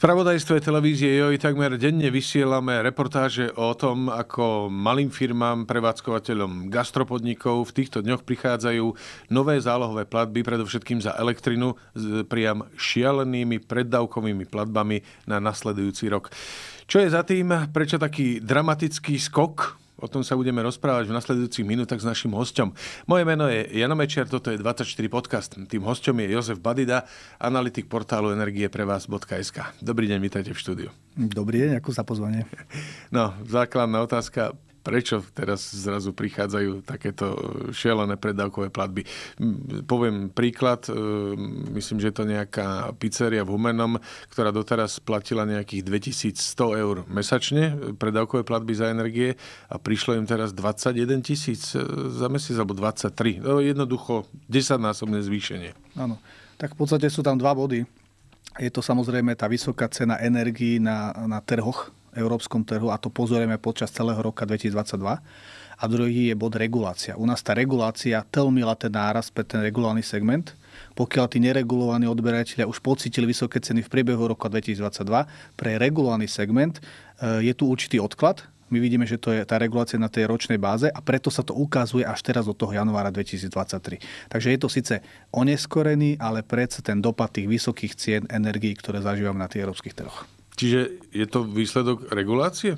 spravodajstve televízie JOJ takmer denne vysielame reportáže o tom, ako malým firmám, prevádzkovateľom gastropodnikov v týchto dňoch prichádzajú nové zálohové platby, predovšetkým za elektrinu, s priam šialenými preddavkovými platbami na nasledujúci rok. Čo je za tým? Prečo taký dramatický skok? O tom sa budeme rozprávať v nasledujúcich minútach s našim hostom. Moje meno je Jano Mečiar, toto je 24 podcast. Tým hostom je Jozef Badida, analytik portálu energie Dobrý deň, vítajte v štúdiu. Dobrý deň, ako za pozvanie. No, základná otázka prečo teraz zrazu prichádzajú takéto e, šialené predávkové platby. Poviem príklad, e, myslím, že je to nejaká pizzeria v Humenom, ktorá doteraz platila nejakých 2100 eur mesačne e, predávkové platby za energie a prišlo im teraz 21 tisíc za mesiac alebo 23. No, jednoducho 10-násobné zvýšenie. Áno. Tak v podstate sú tam dva body. Je to samozrejme tá vysoká cena energii na, na trhoch, európskom trhu, a to pozorujeme počas celého roka 2022, a druhý je bod regulácia. U nás tá regulácia telmila ten náraz pre ten regulovaný segment. Pokiaľ tí neregulovaní odberateľia už pocítili vysoké ceny v priebehu roka 2022, pre regulovaný segment e, je tu určitý odklad. My vidíme, že to je tá regulácia na tej ročnej báze a preto sa to ukazuje až teraz od toho januára 2023. Takže je to síce oneskorený, ale predsa ten dopad tých vysokých cien energií, ktoré zažívame na tých európskych trhoch. Čiže je to výsledok regulácie?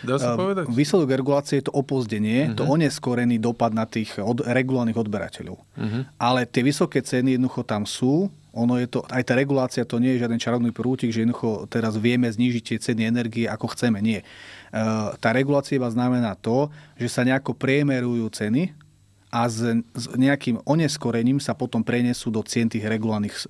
Dá sa ehm, povedať? Výsledok regulácie je to opozdenie, uh-huh. to mhm. oneskorený dopad na tých od, regulovaných odberateľov. Uh-huh. Ale tie vysoké ceny jednoducho tam sú. Ono je to, aj tá regulácia to nie je žiaden čarovný prútik, že jednoducho teraz vieme znížiť tie ceny energie ako chceme. Nie. Ehm, tá regulácia iba znamená to, že sa nejako priemerujú ceny a s, s nejakým oneskorením sa potom prenesú do cien tých regulovaných e,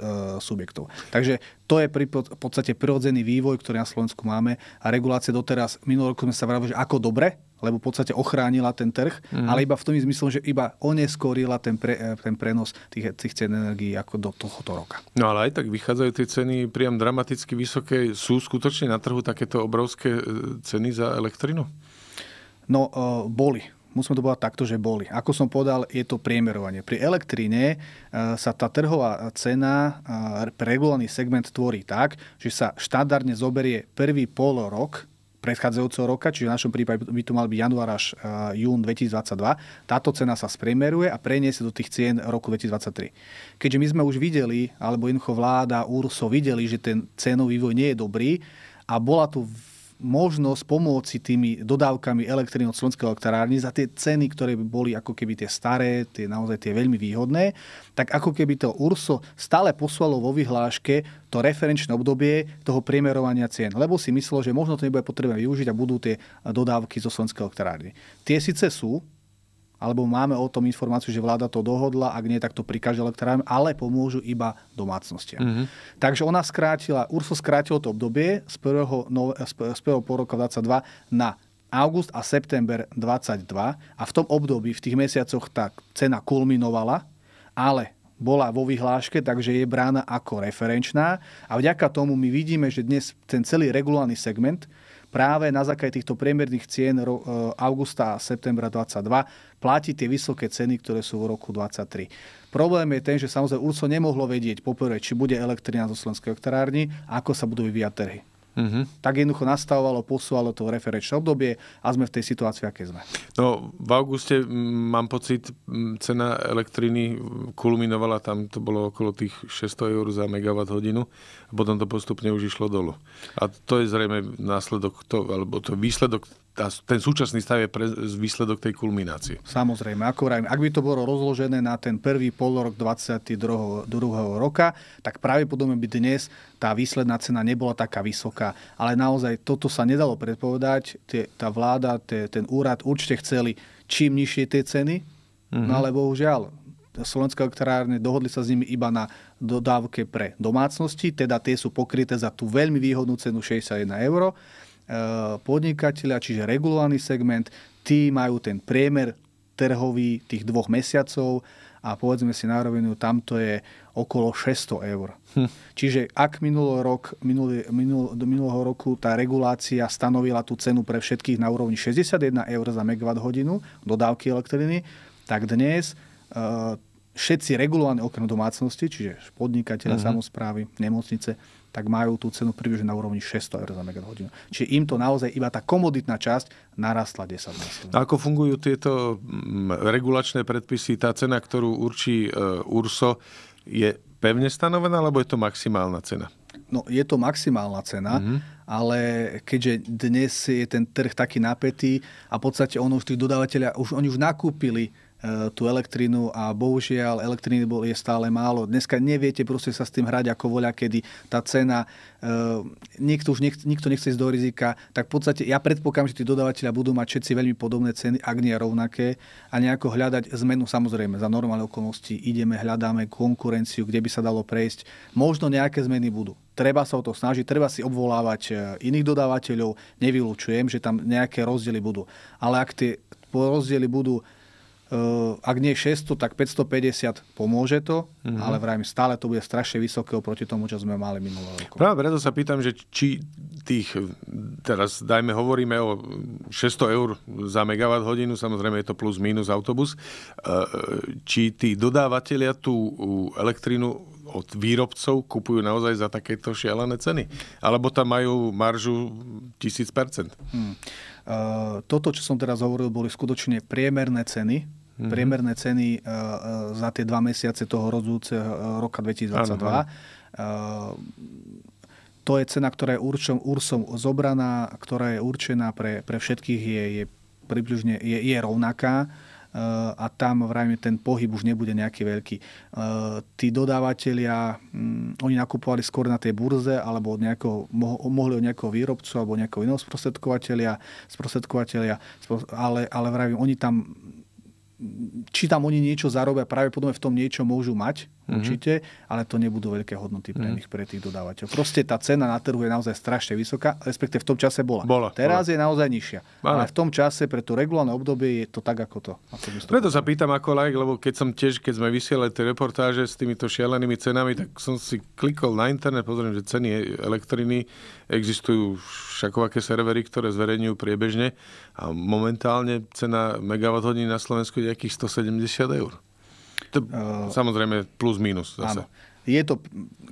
subjektov. Takže to je pri, v podstate prirodzený vývoj, ktorý na Slovensku máme a regulácia doteraz, minulý rok sme sa vravili, že ako dobre, lebo v podstate ochránila ten trh, mm. ale iba v tom zmysle, že iba oneskorila ten, pre, e, ten prenos tých, tých cen energií ako do tohoto roka. No ale aj tak vychádzajú tie ceny priam dramaticky vysoké. Sú skutočne na trhu takéto obrovské e, ceny za elektrinu? No, e, boli musíme to povedať takto, že boli. Ako som povedal, je to priemerovanie. Pri elektríne e, sa tá trhová cena e, pre regulovaný segment tvorí tak, že sa štandardne zoberie prvý pol rok predchádzajúceho roka, čiže v našom prípade by to mal byť január až e, jún 2022. Táto cena sa spremeruje a preniesie do tých cien roku 2023. Keďže my sme už videli, alebo jednoducho vláda, URSO videli, že ten cenový vývoj nie je dobrý a bola tu možnosť pomôcť tými dodávkami elektriny od slovenskej elektrárny za tie ceny, ktoré by boli ako keby tie staré, tie naozaj tie veľmi výhodné, tak ako keby to URSO stále poslalo vo vyhláške to referenčné obdobie toho priemerovania cien. Lebo si myslelo, že možno to nebude potrebné využiť a budú tie dodávky zo slovenskej elektrárny. Tie síce sú, alebo máme o tom informáciu, že vláda to dohodla, ak nie, tak to prikáže elektrárne, ale pomôžu iba domácnostiam. Mm-hmm. Takže ona skrátila, Urso skrátilo to obdobie z prvého Nove, z 1. poroka 22 na august a september 22 a v tom období, v tých mesiacoch tá cena kulminovala, ale bola vo vyhláške, takže je brána ako referenčná a vďaka tomu my vidíme, že dnes ten celý regulovaný segment práve na základe týchto priemerných cien e, augusta a septembra 2022 platiť tie vysoké ceny, ktoré sú v roku 2023. Problém je ten, že samozrejme Urso nemohlo vedieť poprvé, či bude elektrina zo slovenskej elektrárny, ako sa budú vyvíjať trhy. Mm-hmm. Tak jednoducho nastavovalo, posúvalo to referenčné obdobie a sme v tej situácii, aké sme. No, v auguste, mám pocit, cena elektriny kulminovala, tam to bolo okolo tých 600 eur za megawatt hodinu a potom to postupne už išlo dolu. A to je zrejme následok, to, alebo to výsledok a ten súčasný stav je pre, výsledok tej kulminácie. Samozrejme, ako vrajím, ak by to bolo rozložené na ten prvý polorok 22. roka, tak pravdepodobne by dnes tá výsledná cena nebola taká vysoká. Ale naozaj toto sa nedalo predpovedať. Tie, tá vláda, tie, ten úrad určite chceli čím nižšie tie ceny, mm-hmm. no ale bohužiaľ, slovenské elektrárne dohodli sa s nimi iba na dodávke pre domácnosti, teda tie sú pokryté za tú veľmi výhodnú cenu 61 eur E, podnikatelia, čiže regulovaný segment, tí majú ten priemer trhový tých dvoch mesiacov a povedzme si na rovinu, tamto je okolo 600 eur. Hm. Čiže ak minulý rok, minulý, minul, do minulého roku tá regulácia stanovila tú cenu pre všetkých na úrovni 61 eur za megawatt hodinu dodávky elektriny, tak dnes e, všetci regulovaní okrem domácnosti, čiže podnikateľe, uh mhm. samozprávy, nemocnice, tak majú tú cenu približne na úrovni 600 eur za megawatt Čiže im to naozaj iba tá komoditná časť narastla 10 násobne. Ako fungujú tieto mm, regulačné predpisy? Tá cena, ktorú určí e, URSO, je pevne stanovená, alebo je to maximálna cena? No, je to maximálna cena, mm-hmm. ale keďže dnes je ten trh taký napätý a v podstate ono už tých dodávateľia, už, oni už nakúpili Eh, tú elektrínu a bohužiaľ elektriny je stále málo. Dneska neviete proste sa s tým hrať ako voľa, kedy tá cena, e, niekto už nech, nikto nechce ísť do rizika, tak v podstate ja predpokladám, že tí dodávateľia budú mať všetci veľmi podobné ceny, ak nie rovnaké a nejako hľadať zmenu, samozrejme, za normálne okolnosti ideme, hľadáme konkurenciu, kde by sa dalo prejsť. Možno nejaké zmeny budú treba sa o to snažiť, treba si obvolávať eh, iných dodávateľov, nevylučujem, že tam nejaké rozdiely budú. Ale ak tie rozdiely budú Eh, ak nie 600, tak 550 pomôže to, mm-hmm. ale vrajím, stále to bude strašne vysoké oproti tomu, čo sme mali minulé roku. Práve preto sa pýtam, že či tých, teraz dajme, hovoríme o 600 eur za megawatt hodinu, samozrejme je to plus minus autobus, eh, či tí dodávateľia tú elektrínu od výrobcov kupujú naozaj za takéto šialené ceny? Alebo tam majú maržu 1000%? Hmm. Eh, toto, čo som teraz hovoril, boli skutočne priemerné ceny Mm-hmm. Priemerné ceny uh, za tie dva mesiace toho rodzúceho eh, roka 2022. Uh, to je cena, ktorá je určom, URSom zobraná, ktorá je určená pre, pre všetkých, je, je približne je, je rovnaká a tam vrajme ten pohyb už nebude nejaký veľký. Tí dodávateľia, hm, oni nakupovali skôr na tej burze alebo od nejakého, mohli od nejakého výrobcu alebo nejakého iného sprostredkovateľia, sprostredkovateľia ale, ale vrajme, oni tam či tam oni niečo zarobia, práve potom v tom niečo môžu mať, Mhm. určite, mm-hmm. ale to nebudú veľké hodnoty pre mhm. nich, pre tých dodávateľov. Proste tá cena na trhu je naozaj strašne vysoká, respektive v tom čase bola. bola Teraz bola. je naozaj nižšia. Ale v tom čase pre to regulované obdobie je to tak, ako to. Ako to Preto sa pýtam ako like, lebo keď som tiež, keď sme vysielali tie reportáže s týmito šialenými cenami, tak som si klikol na internet, pozriem, že ceny elektriny existujú všakovaké servery, ktoré zverejňujú priebežne a momentálne cena megawatt hodín na Slovensku je nejakých 170 eur. To, uh, samozrejme plus minus zase. Áno. Je to,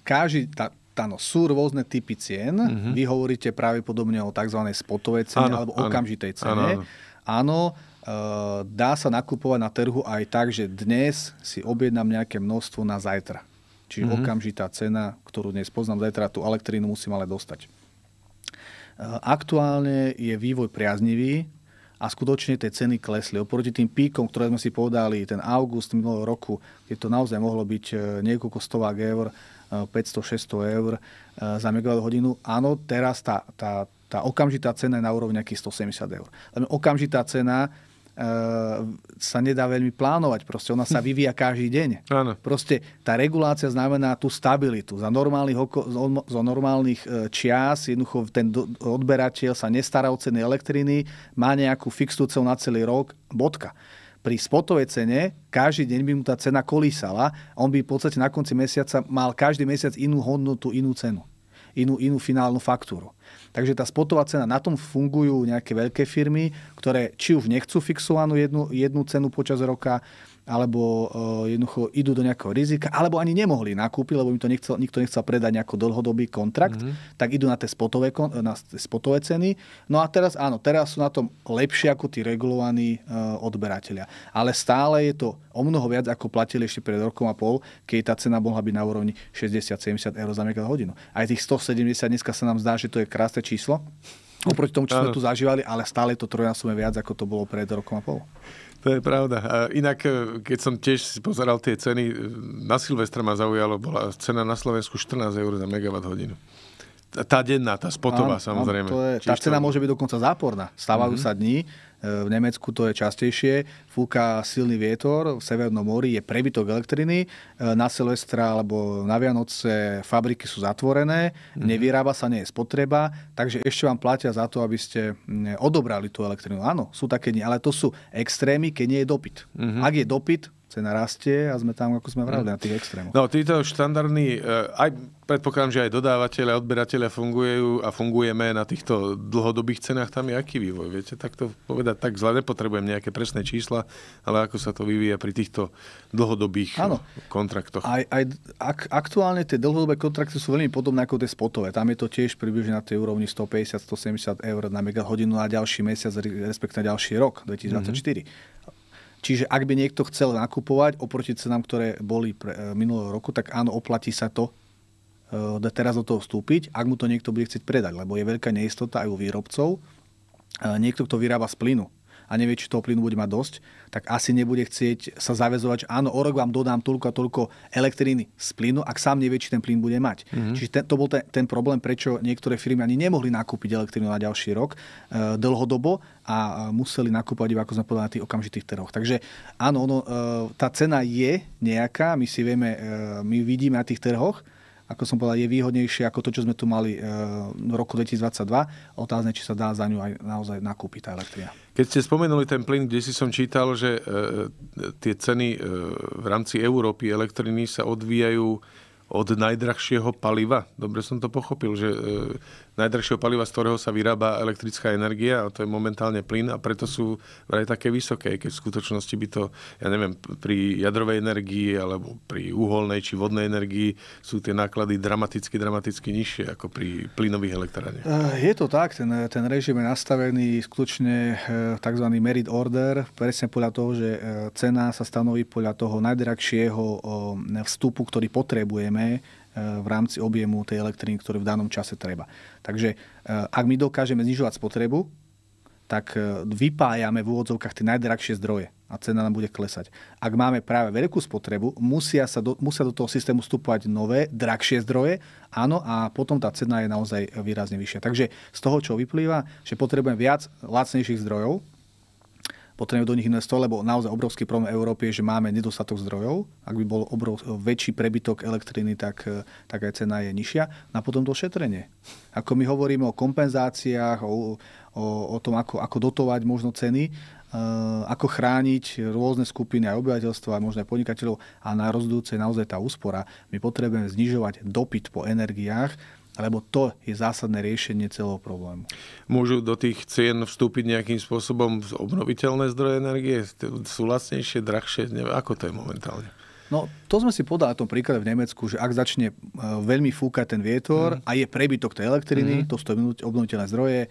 káži, tá, áno, sú rôzne typy cien. Uh-huh. Vy hovoríte pravdepodobne o tzv. spotovej cene áno, alebo okamžitej cene. Áno, áno. áno eh, e, dá sa nakupovať na trhu aj tak, že dnes si objednám nejaké množstvo na zajtra. Čiže mm-hmm. okamžitá cena, ktorú dnes poznám, zajtra tú elektrínu musím ale dostať. E, aktuálne je vývoj priaznivý a skutočne tie ceny klesli. Oproti tým píkom, ktoré sme si povedali, ten august minulého roku, kde to naozaj mohlo byť e, niekoľko stovák eur, 500-600 e, eur e, za megawatt hodinu. Áno, teraz tá, tá, tá okamžitá cena je na úrovni nejakých 170 eur. Okamžitá cena E, sa nedá veľmi plánovať. Proste ona sa vyvíja každý deň. Áno. Proste tá regulácia znamená tú stabilitu. Za normálnych, oko, za normálnych e, čias jednoducho ten odberateľ sa nestará o ceny elektriny, má nejakú fixnú cenu na celý rok, bodka. Pri spotovej cene každý deň by mu tá cena kolísala, on by v podstate na konci mesiaca mal každý mesiac inú hodnotu, inú cenu, inú, inú finálnu faktúru. Takže tá spotová cena, na tom fungujú nejaké veľké firmy, ktoré či už nechcú fixovanú jednu, jednu cenu počas roka, alebo e, jednoducho idú do nejakého rizika, alebo ani nemohli nakúpiť, lebo im to nechcel, nikto nechcel predať nejaký dlhodobý kontrakt, mm-hmm. tak idú na tie, spotové, na tie spotové ceny. No a teraz áno, teraz sú na tom lepšie ako tí regulovaní e, odberatelia. Ale stále je to o mnoho viac, ako platili ešte pred rokom a pol, keď tá cena mohla byť na úrovni 60-70 eur za megawatt hodinu. Aj tých 170 dneska sa nám zdá, že to je krásne číslo, no, oproti tomu, čo sme tu zažívali, ale stále je to trojnásobne viac, ako to bolo pred rokom a pol to je pravda. A inak, e, keď som tiež si pozeral tie ceny, e, na Silvestra ma zaujalo, bola cena na Slovensku 14 eur za megawatt hodinu. Tá denná, tá spotová áno, samozrejme. Áno, to je, tá cena to... môže byť dokonca záporná. Stávajú mm-hmm. sa dní, v Nemecku to je častejšie, fúka silný vietor, v Severnom mori je prebytok elektriny, e, na Silvestra alebo na Vianoce fabriky sú zatvorené, mm-hmm. nevyrába sa, nie je spotreba, takže ešte vám platia za to, aby ste mm, odobrali tú elektrinu. Áno, sú také dni, ale to sú extrémy, keď nie je dopyt. Mm-hmm. Ak je dopyt, cena rastie a sme tam, ako sme vravili, na tých extrémoch. No, títo štandardní, eh, aj predpokladám, že aj dodávateľe, odberateľe fungujú a fungujeme na týchto dlhodobých cenách, tam je aký vývoj, viete, tak to povedať tak zle, nepotrebujem nejaké presné čísla, ale ako sa to vyvíja pri týchto dlhodobých ano. Eh, kontraktoch. Aj, aj ak, aktuálne tie dlhodobé kontrakty sú veľmi podobné ako tie spotové, tam je to tiež približne na tej úrovni 150-170 eur na megahodinu na ďalší mesiac, respektíve ďalší rok, 2024. Mm-hmm. Čiže ak by niekto chcel nakupovať oproti cenám, ktoré boli pre, e, minulého roku, tak áno, oplatí sa to e, teraz do toho vstúpiť, ak mu to niekto bude chcieť predať, lebo je veľká neistota aj u výrobcov. E, niekto, kto vyrába z plynu, a nevie, či toho plynu bude mať dosť, tak asi nebude chcieť sa zavezovať, že áno, o rok vám dodám toľko a toľko elektriny z plynu, ak sám nevie, či ten plyn bude mať. Mm-hmm. Čiže ten, to bol ten, ten problém, prečo niektoré firmy ani nemohli nakúpiť elektrínu na ďalší rok e, dlhodobo a e, museli nakúpať iba, ako sme povedali, na tých okamžitých trhoch. Takže áno, ono, e, tá cena je nejaká, my si vieme, e, my vidíme na tých trhoch, ako som povedal, je výhodnejšie ako to, čo sme tu mali e, v roku 2022. Otázne, či sa dá za ňu aj naozaj nakúpiť tá elektria. Keď ste spomenuli ten plyn, kde si som čítal, že e, e, tie ceny v rámci Európy elektriny sa odvíjajú od najdrahšieho paliva. Dobre som to pochopil, že e, najdrahšieho paliva, z ktorého sa vyrába elektrická energia, a to je momentálne plyn, a preto sú vraj také vysoké, keď v skutočnosti by to, ja neviem, pri jadrovej energii alebo pri uholnej či vodnej energii sú tie náklady dramaticky, dramaticky nižšie ako pri plynových elektrárniach. E, je to tak, ten, ten režim je nastavený skutočne e, tzv. merit order, presne podľa toho, že e, cena sa stanoví podľa toho najdrahšieho vstupu, ktorý potrebujeme využijeme e, v rámci objemu tej elektriny, ktorú v danom čase treba. Takže e, ak my dokážeme znižovať spotrebu, tak e, vypájame v úvodzovkách tie najdrahšie zdroje a cena nám bude klesať. Ak máme práve veľkú spotrebu, musia, sa do, musia do toho systému vstupovať nové, drahšie zdroje, áno, a potom tá cena je naozaj výrazne vyššia. Takže z toho, čo vyplýva, že potrebujeme viac lacnejších zdrojov, potrebujeme do nich investovať, lebo naozaj obrovský problém Európy je, že máme nedostatok zdrojov. Ak by bol obrov, väčší prebytok elektriny, tak, e, tak aj cena je nižšia. A potom to šetrenie. Ako my hovoríme o kompenzáciách, o, o, o tom, ako, ako dotovať možno ceny, e, ako chrániť rôzne skupiny aj obyvateľstva, aj možno aj podnikateľov a na rozhodujúce je naozaj tá úspora. My potrebujeme znižovať dopyt po energiách, lebo to je zásadné riešenie celého problému. Môžu do tých cien vstúpiť nejakým spôsobom z obnoviteľné zdroje energie? Sú lacnejšie, drahšie? Neviem, ako to je momentálne? No, to sme si podali tom príklade v Nemecku, že ak začne e, veľmi fúkať ten vietor mm. a je prebytok tej elektriny, mm. to sú obnoviteľné zdroje, e,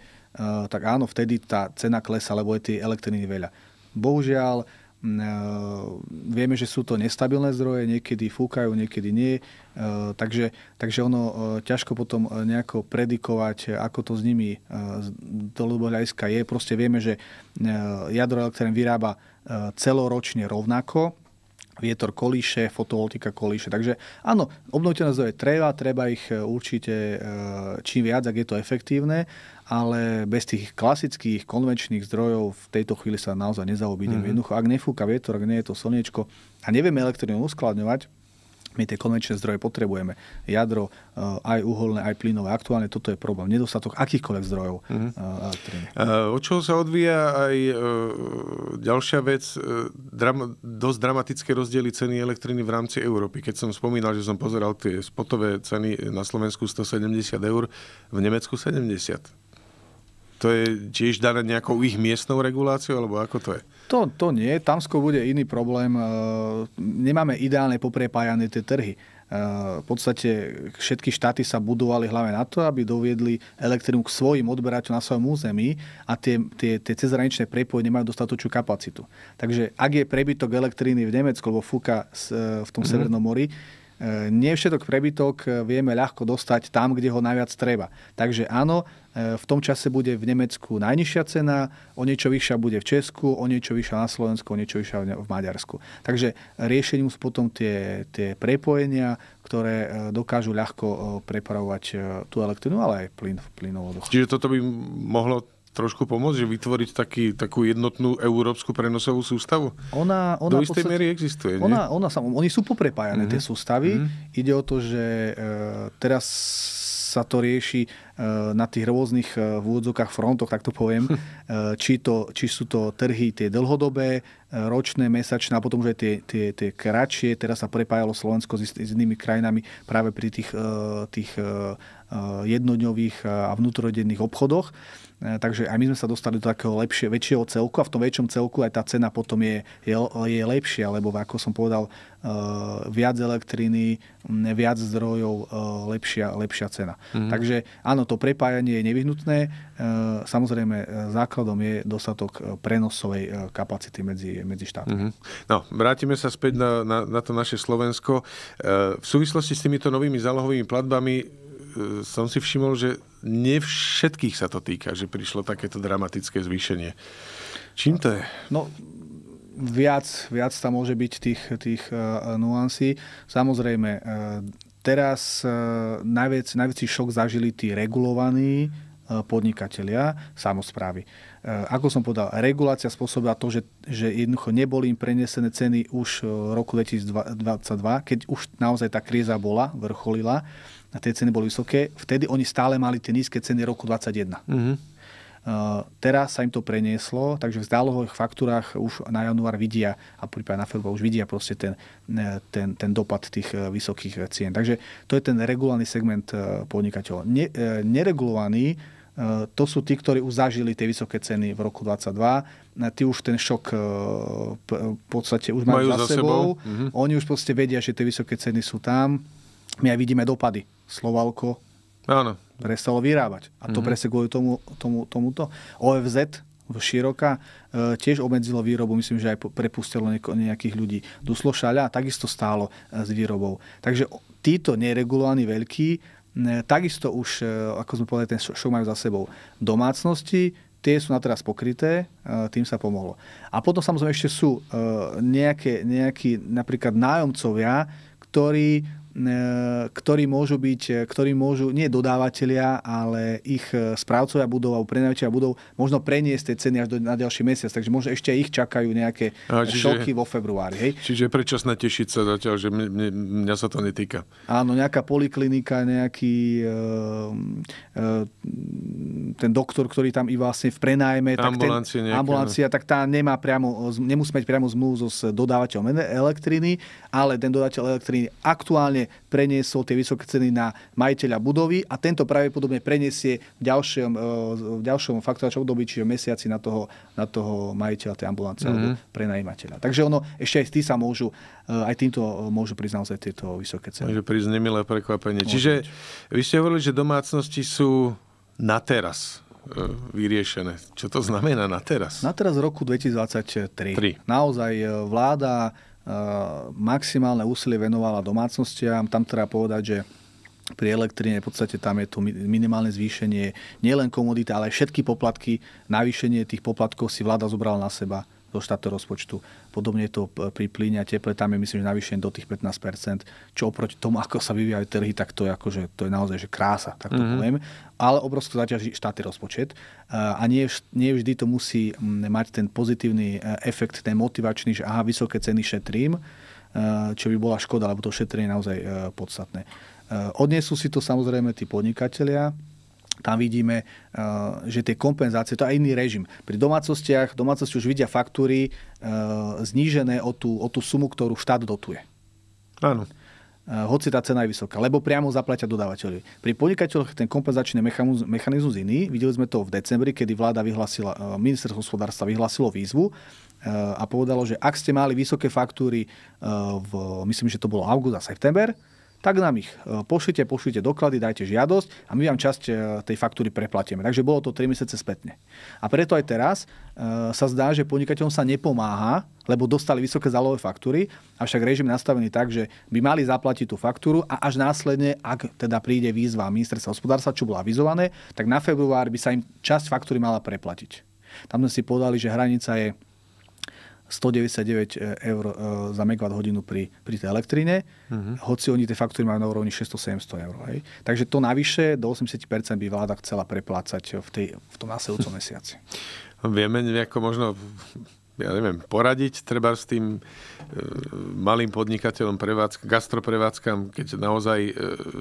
tak áno, vtedy tá cena klesa, lebo je tie elektriny veľa. Bohužiaľ, Ehm, vieme, že sú to nestabilné zdroje, niekedy fúkajú, niekedy nie, ehm, takže, takže ono e, ťažko potom e, nejako predikovať, e, ako to s nimi do je. Proste vieme, že jadro elektrárne vyrába celoročne rovnako, vietor kolíše, fotovoltika kolíše. Takže áno, obnoviteľné zdroje treba, treba ich určite čím viac, ak je to efektívne ale bez tých klasických konvenčných zdrojov v tejto chvíli sa naozaj nezaobídem. Mm-hmm. Jednoducho, ak nefúka vietor, ak nie je to slniečko a nevieme elektrínu uskladňovať, my tie konvenčné zdroje potrebujeme. Jadro, eh, aj uholné, aj plynové. Aktuálne toto je problém. Nedostatok akýchkoľvek zdrojov mm-hmm. elektriny. Eh, od čoho sa odvíja aj ďalšia vec, dram, dosť dramatické rozdiely ceny elektriny v rámci Európy. Keď som spomínal, že som pozeral tie spotové ceny na Slovensku 170 eur, v Nemecku 70 to je tiež dané nejakou ich miestnou reguláciou, alebo ako to je? To, to nie. Tamsko bude iný problém. E, nemáme ideálne poprepájane tie trhy. E, v podstate všetky štáty sa budovali hlavne na to, aby doviedli elektrínu k svojim odberateľom na svojom území a tie, tie, tie cezhraničné prepoje nemajú dostatočnú kapacitu. Takže ak je prebytok elektríny v Nemecku, lebo fúka e, v tom mm-hmm. Severnom mori, E, nie všetok prebytok e, vieme ľahko dostať tam, kde ho najviac treba. Takže áno, e, v tom čase bude v Nemecku najnižšia cena, o niečo vyššia bude v Česku, o niečo vyššia na Slovensku, o niečo vyššia v Maďarsku. Takže riešením sú potom tie, tie prepojenia, ktoré dokážu ľahko prepravovať tú elektrinu, ale aj plyn v plynovodoch. Čiže toto by mohlo trošku pomôcť, že vytvoriť taký, takú jednotnú európsku prenosovú sústavu? Ona, ona Do istej podstate, miery existuje, nie? Ona, ona sa, oni sú poprepájane, mm-hmm. tie mhm. sústavy. Mm-hmm. Ide o to, že e, teraz sa to rieši e, na tých rôznych e, vôdzokách, frontoch, tak to poviem, e, či, to, či sú to trhy tie dlhodobé, e, ročné, mesačné a potom že tie, tie, tie kratšie. Teraz sa prepájalo Slovensko s, s inými krajinami práve pri tých, tých Eh, jednodňových eh, a vnútrodenných obchodoch. Eh, takže aj my sme sa dostali do takého lepšie, väčšieho celku a v tom väčšom celku aj tá cena potom je, je, je lepšia, lebo ako som povedal, viac elektriny, mm, viac zdrojov, lepšia, lepšia cena. Mm-hmm. Takže áno, to prepájanie je nevyhnutné. Samozrejme, základom je dostatok prenosovej kapacity medzi, medzi štátmi. Mm-hmm. No, vrátime sa späť na, na, na to naše Slovensko. V súvislosti s týmito novými zálohovými platbami E, som si všimol, že nevšetkých všetkých sa to týka, že prišlo takéto dramatické zvýšenie. Čím to je? No, viac, viac tam môže byť tých, tých uh, e, nuancí. Samozrejme, uh, teraz uh, najviac, najväčší šok zažili tí regulovaní uh, podnikatelia, samozprávy. ako som povedal, regulácia spôsobila to, že, že jednoducho neboli im prenesené ceny už v roku 2022, keď už naozaj tá kríza bola, vrcholila a tie ceny boli vysoké, vtedy oni stále mali tie nízke ceny roku 2021. Mm-hmm. Uh, teraz sa im to prenieslo, takže v zálohových faktúrach už na január vidia, a prípadne na február už vidia proste ten, ten, ten dopad tých eh, vysokých eh, cien. Takže to je ten regulovaný segment eh, podnikateľov. Ne, neregulovaný, uh, to sú tí, ktorí už zažili tie vysoké ceny v roku 2022, tí už ten šok v podstate už majú, majú za, sebou, sebou. Mm-hmm. Oni už proste vedia, že tie vysoké ceny sú tam my aj vidíme dopady. Slovalko Áno. prestalo vyrábať. A to mm-hmm. presne kvôli tomu, tomu, tomuto. OFZ široka e, tiež obmedzilo výrobu, myslím, že aj prepustilo nieko, nejakých ľudí. Duslo Šaľa takisto stálo e, s výrobou. Takže títo neregulovaní veľkí e, takisto už, e, ako sme povedali, ten šok majú za sebou. Domácnosti, tie sú na teraz pokryté, e, tým sa pomohlo. A potom samozrejme ešte sú e, nejaké, nejakí napríklad nájomcovia, ktorí E, ktorí môžu byť, e, ktorí môžu, nie dodávateľia, ale ich e, správcovia budov alebo prenajatelia budov možno preniesť tie ceny až do, na ďalší mesiac, takže možno ešte ich čakajú nejaké a, čiže, šoky vo februári. Hej? Čiže predčasné tešiť sa zatiaľ, že mne, mňa sa to netýka. Áno, nejaká poliklinika, nejaký e, e, ten doktor, ktorý tam i vlastne v prenájme, tak ten, nejaké, ambulancia, no. tak tá nemá priamo, nemusí mať priamo zmluvu so s dodávateľom elektriny, ale ten dodávateľ elektriny aktuálne preniesol tie vysoké ceny na majiteľa budovy a tento pravdepodobne preniesie v ďalšom, e, v ďalšom fakturačnom období, čiže mesiaci na toho, na toho majiteľa tej ambulancie mm-hmm. alebo mhm. prenajímateľa. Takže ono, ešte aj tí sa môžu, e, aj týmto e, môžu prísť naozaj tieto vysoké ceny. Môže prísť nemilé prekvapenie. Môže Čiže byť. vy ste hovorili, že domácnosti sú na teraz e, vyriešené. Čo to znamená na teraz? Na teraz roku 2023. 3. Naozaj e, vláda e, maximálne úsilie venovala domácnostiam. Tam treba povedať, že pri elektrine v podstate tam je to minimálne zvýšenie nielen komodity, ale aj všetky poplatky. Navýšenie tých poplatkov si vláda zobrala na seba do štátneho rozpočtu. Podobne je to pri plyne a teple, tam je myslím, že navýšenie do tých 15%, čo oproti tomu, ako sa vyvíjajú trhy, tak to je, akože, to je naozaj že krása, tak to mm-hmm. poviem. Ale obrovsko zaťaží štátny rozpočet a nie, nie vždy to musí mať ten pozitívny e, efekt, ten motivačný, že aha, vysoké ceny šetrím, e, čo by bola škoda, lebo to šetrenie je naozaj e, podstatné. Odnesú si to samozrejme tí podnikatelia, tam vidíme, eh, že tie kompenzácie, to je iný režim. Pri domácnostiach, domácnosti už vidia faktúry eh, znížené o tú, o tú sumu, ktorú štát dotuje. Áno. Eh, hoci tá cena je vysoká, lebo priamo zaplatia dodávateľovi. Pri podnikateľoch ten kompenzačný mechanizmus iný. Videli sme to v decembri, kedy vláda vyhlasila, ministerstvo hospodárstva vyhlasilo výzvu, a povedalo, že ak ste mali vysoké faktúry v, myslím, že to bolo august a september, tak nám ich e, pošlite, pošlite doklady, dajte žiadosť a my vám časť e, tej faktúry preplatíme. Takže bolo to 3 mesiace spätne. A preto aj teraz e, sa zdá, že podnikateľom sa nepomáha, lebo dostali vysoké zálohové faktúry, avšak režim je nastavený tak, že by mali zaplatiť tú faktúru a až následne, ak teda príde výzva ministerstva hospodárstva, čo bolo avizované, tak na február by sa im časť faktúry mala preplatiť. Tam sme si povedali, že hranica je 199 e, eur e, za megawatt hodinu pri, pri tej elektrine, uh-huh. hoci oni tie faktúry majú na úrovni 600-700 eur. Hej. Takže to navyše do 80% by vláda chcela preplácať v, tej, v tom následujúcom mesiaci. Vieme nejako možno ja neviem, poradiť treba s tým e, malým podnikateľom, prevádzka, gastroprevádzkam, keď naozaj e,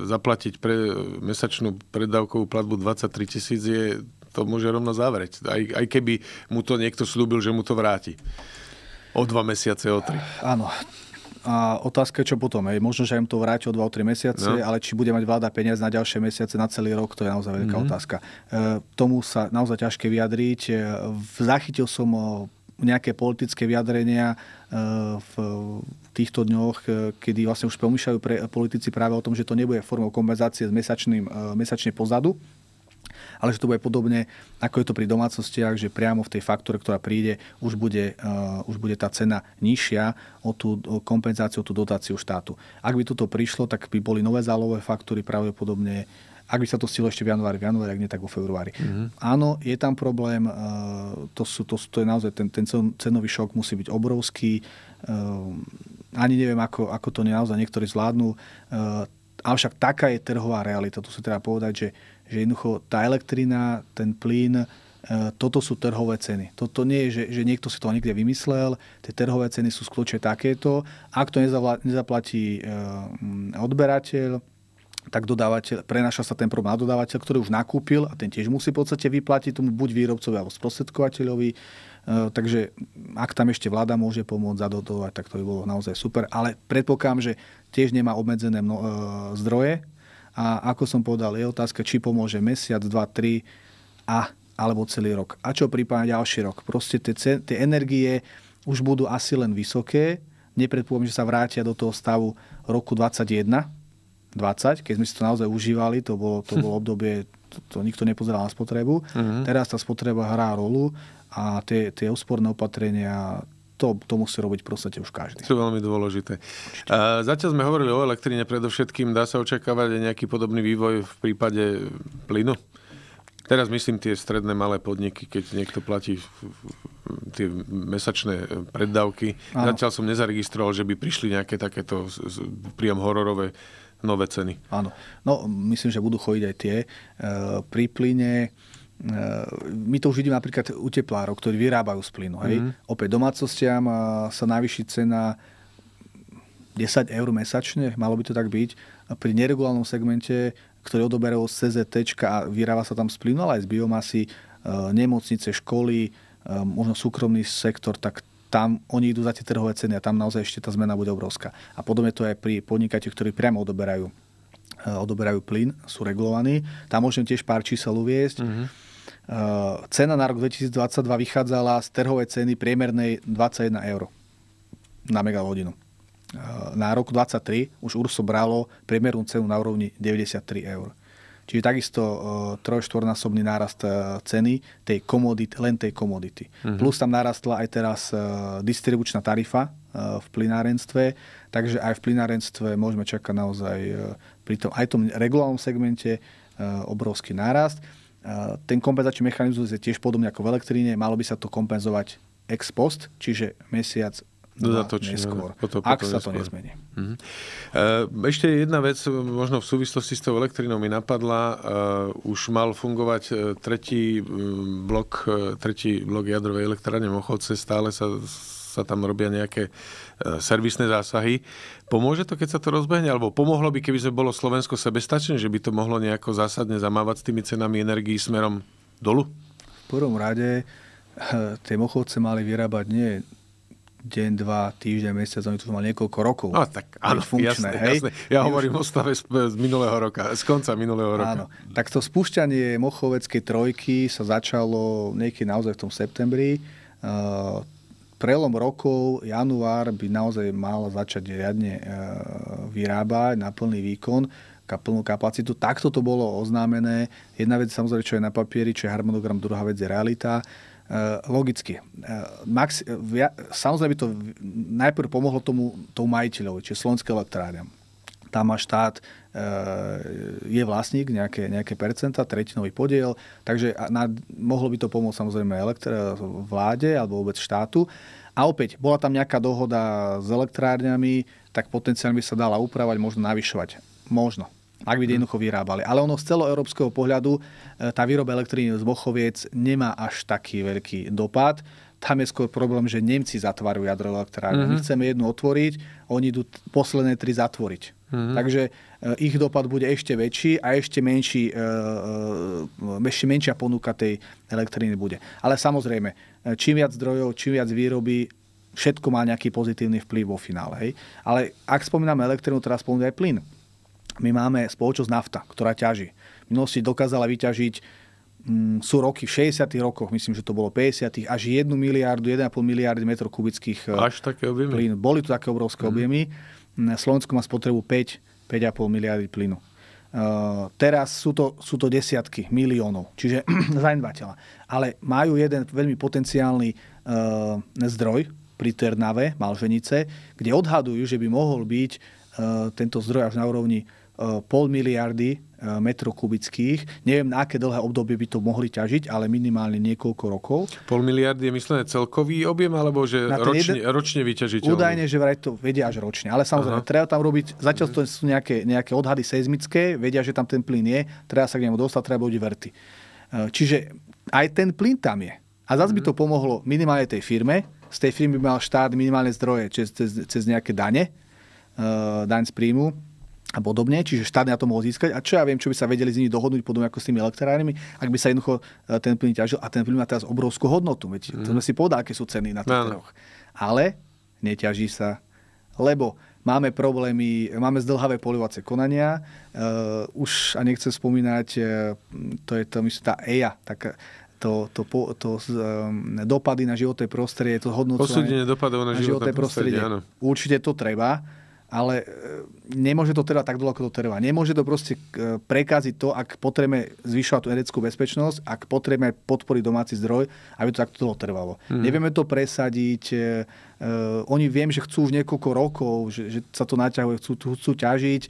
zaplatiť pre, e, mesačnú predávkovú platbu 23 tisíc je to môže rovno zavrieť. Aj, aj keby mu to niekto slúbil, že mu to vráti. O dva mesiace, o tri. Áno. A otázka je, čo potom. Hej. Možno, že im to vráti o 2-3 mesiace, no. ale či bude mať vláda peniaz na ďalšie mesiace, na celý rok, to je naozaj veľká mm-hmm. otázka. E, tomu sa naozaj ťažké vyjadriť. E, zachytil som e, nejaké politické vyjadrenia e, v týchto dňoch, e, kedy vlastne už pomýšľajú pre, politici práve o tom, že to nebude formou kompenzácie s mesačným, mesačne pozadu, ale že to bude podobne, ako je to pri domácnostiach, že priamo v tej faktúre, ktorá príde, už bude, uh, už bude tá cena nižšia o tú kompenzáciu, o tú dotáciu štátu. Ak by toto prišlo, tak by boli nové zálové faktúry pravdepodobne ak by sa to stilo ešte v januári, v januári, ak nie, tak vo februári. Mm-hmm. Áno, je tam problém, eh, to, sú, to, sú, to je naozaj, ten, ten cenový šok musí byť obrovský, eh, ani neviem, ako, ako to naozaj niektorí zvládnu, avšak taká je trhová realita, tu sa treba povedať, že že jednoducho tá elektrina, ten plyn, e, toto sú trhové ceny. Toto nie je, že, že niekto si to niekde vymyslel, tie trhové ceny sú skutočne takéto. Ak to nezaplatí e, odberateľ, tak dodávateľ, prenáša sa ten problém na dodávateľ, ktorý už nakúpil a ten tiež musí v podstate vyplatiť tomu buď výrobcovi alebo sprostredkovateľovi. E, takže ak tam ešte vláda môže pomôcť zadotovať, tak to by bolo naozaj super. Ale predpokladám, že tiež nemá obmedzené zdroje, a ako som povedal, je otázka, či pomôže mesiac, dva, tri a alebo celý rok. A čo prípadne ďalší rok? Proste tie, tie energie už budú asi len vysoké. Nepredpôvam, že sa vrátia do toho stavu roku 21, 20, keď sme si to naozaj užívali, to bolo, to bolo obdobie, to, to nikto nepozeral na spotrebu. Uh-huh. Teraz tá spotreba hrá rolu a tie, tie úsporné opatrenia, to, to musí robiť v podstate už každý. je veľmi dôležité. A Zatiaľ sme hovorili o elektrine predovšetkým. Dá sa očakávať aj nejaký podobný vývoj v prípade plynu? Teraz myslím tie stredné malé podniky, keď niekto platí tie mesačné e, preddavky. Ano. Zatiaľ som nezaregistroval, že by prišli nejaké takéto priam hororové nové ceny. Áno. No, myslím, že budú chodiť aj tie. E, pri plyne E, my to už vidíme napríklad u teplárov, ktorí vyrábajú z plynu. Hej. Mm-hmm. Opäť domácnostiam e, sa navýši cena 10 eur mesačne, malo by to tak byť. Pri neregulálnom segmente, ktorý odoberajú z CZT a vyrába sa tam z plynu, ale aj z biomasy, e, nemocnice, školy, možno súkromný sektor, tak tam oni idú za tie trhové ceny a tam naozaj ešte tá zmena bude obrovská. A podobne to aj pri podnikateľoch, ktorí priamo odoberajú odoberajú plyn, sú regulovaní. Tam môžem tiež pár čísel uviezť. Uh-huh. Mhm. Eh, cena na rok 2022 vychádzala z trhovej ceny priemernej 21 eur na megahodinu. Eh, na rok 2023 už Urso bralo priemernú cenu na úrovni 93 eur. Čiže takisto eh, trojštvornásobný nárast ceny tej komodit, len tej komodity. Uh-huh. Plus tam narastla aj teraz distribučná tarifa v plinárenstve, takže aj v plynárenstve môžeme čakať naozaj pri tom, aj tom regulárnom segmente obrovský nárast. Eh, ten kompenzačný mechanizmus je tiež podobný ako v elektríne, malo by sa to kompenzovať ex post, čiže mesiac dodatočne neskôr, no, potom, ak potom sa neskôr. to nezmení. Mhm. Eh, ešte jedna vec, možno v súvislosti s tou elektrínou mi napadla, eh, už mal fungovať tretí mm, blok, tretí blok jadrovej elektrárne Mochovce, stále sa sa tam robia nejaké e, servisné zásahy. Pomôže to, keď sa to rozbehne? Alebo pomohlo by, keby sme bolo Slovensko sebestačné, že by to mohlo nejako zásadne zamávať s tými cenami energií smerom dolu? V prvom rade e, tie mochovce mali vyrábať nie deň, dva, týždeň, mesiac, oni tu mali niekoľko rokov. No tak, áno, funkčné, jasné, hej? jasné. Ja My hovorím už... o stave z, z minulého roka, z konca minulého roka. Áno, tak to spúšťanie Mochoveckej trojky sa začalo niekedy naozaj v tom septembri. Uh, prelom rokov, január by naozaj mal začať riadne e, vyrábať na plný výkon plnú kapacitu. Takto to bolo oznámené. Jedna vec samozrejme, čo je na papieri, čo je harmonogram, druhá vec je realita. E, logicky. E, max, via, samozrejme to najprv pomohlo tomu, tomu majiteľovi, čiže Slovenské elektrárne. Tam má štát Eh, je vlastník nejaké, nejaké percenta, tretinový podiel, takže na, mohlo by to pomôcť samozrejme elektra, vláde alebo vôbec štátu. A opäť, bola tam nejaká dohoda s elektrárňami, tak potenciálne by sa dala upravať, možno navyšovať. Možno ak by mhm. jednoducho vyrábali. Ale ono z celoeurópskeho pohľadu eh, tá výroba elektriny z Bochoviec nemá až taký veľký dopad. Tam je skôr problém, že Nemci zatvárajú jadrové elektrárne. Uh-huh. My mhm. chceme jednu otvoriť, oni idú posledné tri zatvoriť. Mm-hmm. Takže eh, ich dopad bude ešte väčší a ešte, menší, eh, eh, ešte menšia ponuka tej elektriny bude. Ale samozrejme, čím viac zdrojov, čím viac výroby, všetko má nejaký pozitívny vplyv vo finále. Hej. Ale ak spomíname elektrínu, teraz spomíname aj plyn. My máme spoločnosť nafta, ktorá ťaží. V minulosti dokázala vyťažiť mm, sú roky v 60. rokoch, myslím, že to bolo 50. až 1 miliardu, 1,5 miliardy metrov kubických Až také plyn. Boli to také obrovské mm. objemy. Slovensko má spotrebu 5, 5,5 miliardy plynu. teraz sú to, sú to desiatky miliónov, čiže zanedbateľa. Ale majú jeden veľmi potenciálny uh, zdroj pri Ternave, Malženice, kde odhadujú, že by mohol byť uh, tento zdroj až na úrovni pol miliardy e, metrov kubických. Neviem, na aké dlhé obdobie by to mohli ťažiť, ale minimálne niekoľko rokov. Pol miliardy je myslené celkový objem, alebo že ročne, jeden, ročne vyťažiteľný? Údajne, že vraj to vedia až ročne. Ale samozrejme, Aha. treba tam robiť, mhm. zatiaľ to sú nejaké, nejaké odhady seizmické, vedia, že tam ten plyn je, treba sa k nemu dostať, treba bude. verty. E, čiže aj ten plyn tam je. A zase by mhm. to pomohlo minimálne tej firme, z tej firmy by mal štát minimálne zdroje cez, cez, cez nejaké dane, e, daň z príjmu, a podobne, čiže štát na to mohol získať a čo ja viem, čo by sa vedeli z nich dohodnúť podobne ako s tými elektrárnymi, ak by sa jednoducho e, ten plyn ťažil a ten plyn má teraz obrovskú hodnotu, veď mm. to mhm. sme si povedali, aké sú ceny na tých no. trhoch. Ale neťaží sa, lebo máme problémy, máme zdlhavé polivacie konania, uh, už a nechcem spomínať, uh, to je to, myslím, tá EIA, tak to, to, to, to um, dopady na životné prostredie, to hodnotenie. Posúdenie dopadov na, na životné prostredie. prostredie. Áno. Určite to treba ale e, nemôže to trvať tak dlho, ako to trvá. Nemôže to proste e, prekaziť to, ak potrebujeme zvyšovať tú energetickú bezpečnosť, ak potrebujeme podporiť domáci zdroj, aby to takto dlho trvalo. Mm. Nevieme to presadiť, e, oni viem, že chcú už niekoľko rokov, že, že sa to naťahuje, chcú, chcú ťažiť,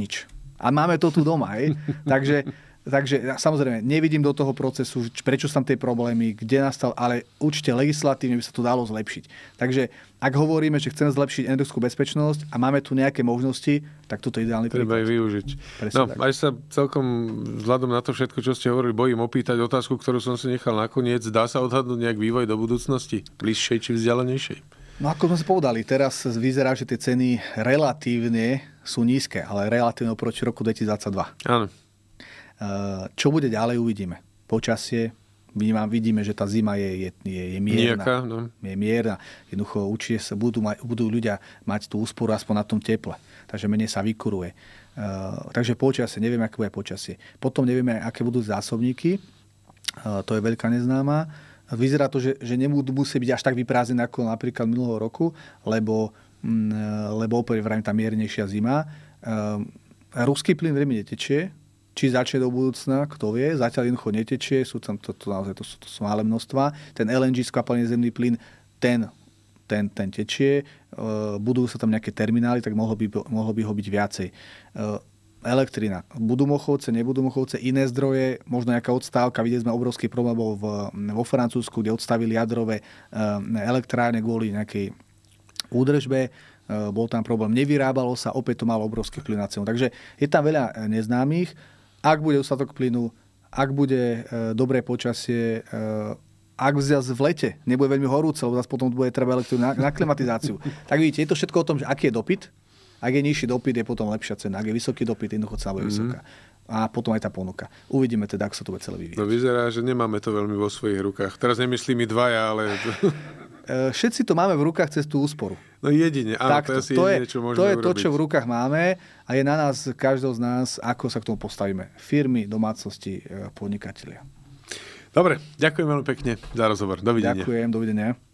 nič. A máme to tu doma, hej? Takže Takže samozrejme, nevidím do toho procesu, prečo sú tam tie problémy, kde nastal, ale určite legislatívne by sa to dalo zlepšiť. Takže ak hovoríme, že chceme zlepšiť energetickú bezpečnosť a máme tu nejaké možnosti, tak toto je ideálny Treba príklad. Treba ich využiť. Presne no, tak. aj sa celkom vzhľadom na to všetko, čo ste hovorili, bojím opýtať otázku, ktorú som si nechal nakoniec. Dá sa odhadnúť nejak vývoj do budúcnosti? Bližšej či vzdialenejšej? No ako sme si povedali, teraz vyzerá, že tie ceny relatívne sú nízke, ale relatívne oproti roku 2022. Áno. Eh, čo bude ďalej, uvidíme. Počasie, my vidíme, že tá zima je, je, je, je mierna. Nieka, no. Je mierna. Jednoducho učie sa, budú, maj, budú ľudia mať tú úsporu aspoň na tom teple. Takže menej sa vykuruje. Uh, takže počasie, nevieme, aké bude počasie. Potom nevieme, aké budú zásobníky. Uh, to je veľká neznáma. Vyzerá to, že, že nebudú musieť byť až tak vyprázdnené ako napríklad minulého roku, lebo, mm, lebo opäť vrajím, tá miernejšia zima. Uh, ruský plyn veľmi netečie, či začne do budúcna, kto vie, zatiaľ jednoducho netečie, sú tam to, to, naozaj, to, to sú malé množstva. Ten LNG, skvapalný zemný plyn, ten ten, ten tečie, e, budú sa tam nejaké terminály, tak mohlo by, mohlo by ho byť viacej. E, elektrina. Budú mochovce, nebudú mochovce, iné zdroje, možno nejaká odstávka. Videli sme obrovský problém bol v, vo Francúzsku, kde odstavili jadrové e, elektrárne kvôli nejakej údržbe. Bol tam problém, nevyrábalo sa, opäť to malo obrovský vplyv na cenu. Takže je tam veľa neznámych ak bude dostatok plynu, ak bude e, dobré počasie, e, ak zase v lete nebude veľmi horúce, lebo zase potom bude treba elektrínu na, na klimatizáciu. tak vidíte, je to všetko o tom, že aký je dopyt. Ak je nižší dopyt, je potom lepšia cena. Ak je vysoký dopyt, jednoducho cena bude mm-hmm. vysoká. A potom aj tá ponuka. Uvidíme teda, ako sa to bude celé vyvíjať. No vyzerá, že nemáme to veľmi vo svojich rukách. Teraz nemyslím my dvaja, ale... E, všetci to máme v rukách cez tú úsporu. No jedine, áno, tak, to, to, to, jedine, čo môžeme To je urobiť. to, čo v rukách máme a je na nás, každého z nás, ako sa k tomu postavíme. Firmy, domácnosti, e, podnikatelia. Dobre, ďakujem veľmi pekne za rozhovor. Dovidenia. Ďakujem, dovidenia.